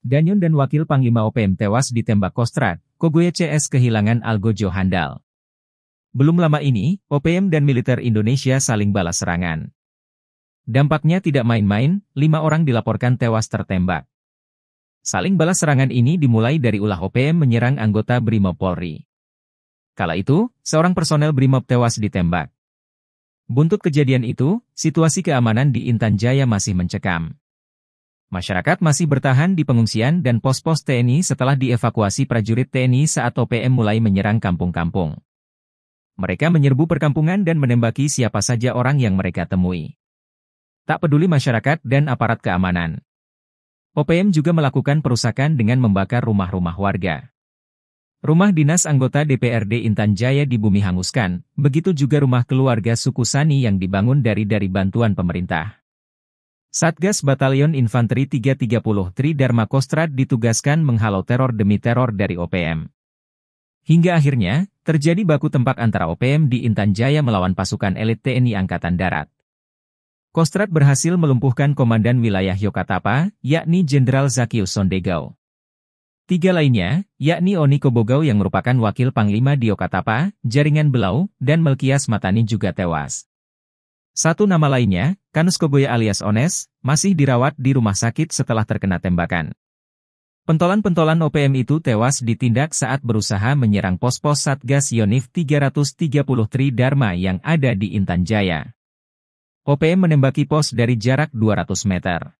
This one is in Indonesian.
Danyun dan wakil Panglima OPM tewas ditembak Kostrad, Kogoya CS kehilangan algojo handal. Belum lama ini, OPM dan militer Indonesia saling balas serangan. Dampaknya tidak main-main, lima orang dilaporkan tewas tertembak. Saling balas serangan ini dimulai dari ulah OPM menyerang anggota Brimob Polri. Kala itu, seorang personel Brimob tewas ditembak. Buntut kejadian itu, situasi keamanan di Intan Jaya masih mencekam. Masyarakat masih bertahan di pengungsian dan pos-pos TNI setelah dievakuasi prajurit TNI saat OPM mulai menyerang kampung-kampung. Mereka menyerbu perkampungan dan menembaki siapa saja orang yang mereka temui. Tak peduli masyarakat dan aparat keamanan. OPM juga melakukan perusakan dengan membakar rumah-rumah warga. Rumah dinas anggota DPRD Intan Jaya di bumi hanguskan, begitu juga rumah keluarga suku Sani yang dibangun dari dari bantuan pemerintah. Satgas Batalion Infanteri 330 Tri Dharma Kostrad ditugaskan menghalau teror demi teror dari OPM. Hingga akhirnya, terjadi baku tembak antara OPM di Intan Jaya melawan pasukan elit TNI Angkatan Darat. Kostrad berhasil melumpuhkan Komandan Wilayah Yokatapa, yakni Jenderal Zakius Sondegau. Tiga lainnya, yakni Oni Kobogau yang merupakan wakil Panglima di Yokatapa, Jaringan Belau, dan Melkias Matani juga tewas. Satu nama lainnya, Kanus Koboya alias Ones, masih dirawat di rumah sakit setelah terkena tembakan. Pentolan-pentolan OPM itu tewas ditindak saat berusaha menyerang pos-pos Satgas Yonif 330 Tri Dharma yang ada di Intan Jaya. OPM menembaki pos dari jarak 200 meter.